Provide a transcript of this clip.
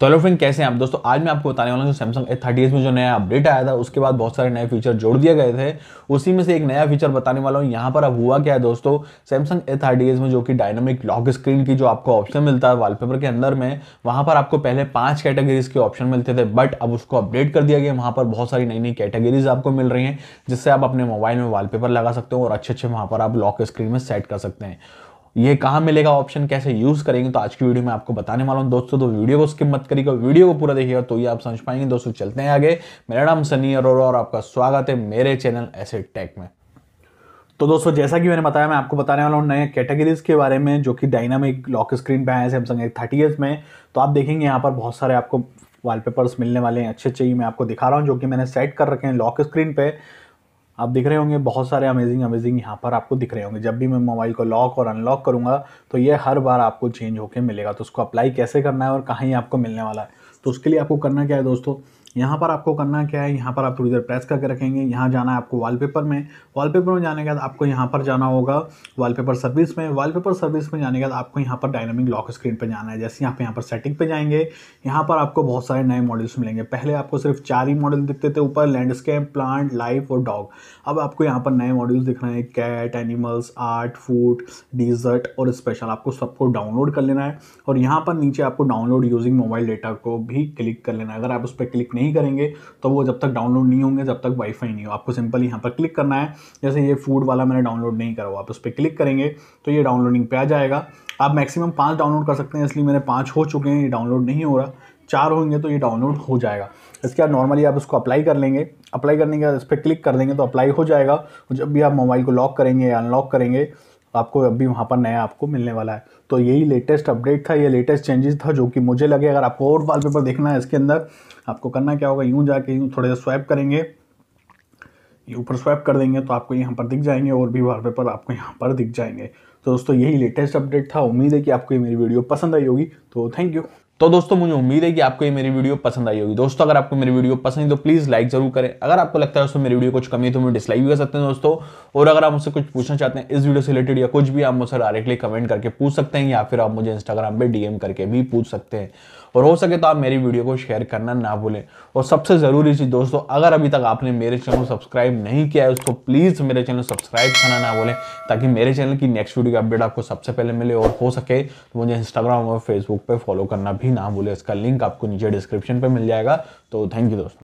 तो hello friend कैसे हैं आप दोस्तों आज मैं आपको बताने वाला हूँ सैमसंग ए थर्टी में जो नया अपडेट आया था उसके बाद बहुत सारे नए फीचर जोड़ दिए गए थे उसी में से एक नया फीचर बताने वाला हूँ यहाँ पर अब हुआ क्या है दोस्तों सैमसंग ए थर्टी में जो कि डायनामिक लॉक स्क्रीन की जो आपको ऑप्शन मिलता है वॉलपेपर के अंदर में वहाँ पर आपको पहले पाँच कैटेगरीज के ऑप्शन मिलते थे बट अब उसको अपडेट कर दिया गया वहाँ पर बहुत सारी नई नई कैटेगरीज आपको मिल रही हैं जिससे आप अपने मोबाइल में वालपेपर लगा सकते हो और अच्छे अच्छे वहाँ पर आप लॉक स्क्रीन में सेट कर सकते हैं ये कहाँ मिलेगा ऑप्शन कैसे यूज़ करेंगे तो आज की वीडियो में आपको बताने वाला हूँ दोस्तों तो वीडियो को स्किप मत करिएगा वीडियो को पूरा देखिएगा तो ये आप समझ पाएंगे दोस्तों चलते हैं आगे मेरा नाम सनी अरोरा और आपका स्वागत है मेरे चैनल एसेट टेक में तो दोस्तों जैसा कि मैंने बताया मैं आपको बताने वाला हूँ नए कैटेगरीज के बारे में जो कि डायनामिक लॉक स्क्रीन पे आए सैमसंग एक थर्टी में तो आप देखेंगे यहाँ पर बहुत सारे आपको वॉलपेपर्स मिलने वाले हैं अच्छे अच्छे ही मैं आपको दिखा रहा हूँ जो कि मैंने सेट कर रखे हैं लॉक स्क्रीन पे आप दिख रहे होंगे बहुत सारे अमेजिंग अमेजिंग यहाँ पर आपको दिख रहे होंगे जब भी मैं मोबाइल को लॉक और अनलॉक करूँगा तो ये हर बार आपको चेंज होकर मिलेगा तो उसको अप्लाई कैसे करना है और कहाँ ही आपको मिलने वाला है तो उसके लिए आपको करना क्या है दोस्तों यहाँ पर आपको करना क्या है यहाँ पर आप थोड़ी देर प्रेस करके रखेंगे यहाँ जाना है आपको वॉलपेपर में वॉलपेपर में जाने के बाद आपको यहाँ पर जाना होगा वॉलपेपर सर्विस में वॉलपेपर सर्विस में जाने के बाद आपको यहाँ पर डायनामिक लॉक स्क्रीन पर जाना है जैसे यहाँ पर यहाँ पर सेटिंग पर जाएंगे यहाँ पर आपको बहुत सारे नए मॉडल्स मिलेंगे पहले आपको सिर्फ चार ही मॉडल दिखते थे ऊपर लैंडस्केप प्लांट लाइफ और डॉग अब आपको यहाँ पर नए मॉडल्स दिख रहे हैं cat animals art food dessert और स्पेशल आपको सबको डाउनलोड कर लेना है और यहाँ पर नीचे आपको डाउनलोड यूजिंग मोबाइल डेटा को भी क्लिक कर लेना है अगर आप उस पर क्लिक नहीं नहीं करेंगे तो वो जब तक डाउनलोड नहीं होंगे जब तक वाईफाई नहीं हो आपको सिंपल यहाँ पर क्लिक करना है जैसे ये फूड वाला मैंने डाउनलोड नहीं करा हुआ आप उस पर क्लिक करेंगे तो ये डाउनलोडिंग पे आ जाएगा आप मैक्सिमम पाँच डाउनलोड कर सकते हैं इसलिए मेरे पाँच हो चुके हैं ये डाउनलोड नहीं हो रहा चार होंगे तो ये डाउनलोड हो जाएगा इसके बाद नॉर्मली आप उसको अप्लाई कर लेंगे अप्लाई करने के बाद इस पर क्लिक कर देंगे तो अप्लाई हो जाएगा जब भी आप मोबाइल को लॉक करेंगे या अनलॉक करेंगे आपको अभी वहाँ पर नया आपको मिलने वाला है तो यही लेटेस्ट अपडेट था ये लेटेस्ट चेंजेस था जो कि मुझे लगे अगर आपको और पेपर देखना है इसके अंदर आपको करना क्या होगा यूँ जाके यूँ थोड़े स्वैप करेंगे ऊपर स्वैप कर देंगे तो आपको यहाँ पर दिख जाएंगे और भी पेपर आपको यहाँ पर दिख जाएंगे तो दोस्तों यही लेटेस्ट अपडेट था उम्मीद है कि आपको ये मेरी वीडियो पसंद आई होगी तो थैंक यू तो दोस्तों मुझे उम्मीद है कि आपको ये मेरी वीडियो पसंद आई होगी दोस्तों अगर आपको मेरी वीडियो पसंद है तो प्लीज़ लाइक जरूर करें अगर आपको लगता है दोस्तों मेरी वीडियो कुछ कमी है तो मुझे डिसलाइक भी कर सकते हैं दोस्तों और अगर आप मुझसे कुछ पूछना चाहते हैं इस वीडियो से रिलेटेड या कुछ भी आप मुझसे डायरेक्टली कमेंट करके पूछ सकते हैं या फिर आप मुझे इंस्टाग्राम पर डीएम करके भी पूछ सकते हैं और हो सके तो आप मेरी वीडियो को शेयर करना ना भूलें और सबसे ज़रूरी चीज़ दोस्तों अगर अभी तक आपने मेरे चैनल को सब्सक्राइब नहीं किया है उसको प्लीज़ मेरे चैनल सब्सक्राइब करना ना भूलें ताकि मेरे चैनल की नेक्स्ट वीडियो की अपडेट आपको सबसे पहले मिले और हो सके तो मुझे इंस्टाग्राम और फेसबुक पर फॉलो करना भी ही ना भूले उसका लिंक आपको नीचे डिस्क्रिप्शन पर मिल जाएगा तो थैंक यू दोस्तों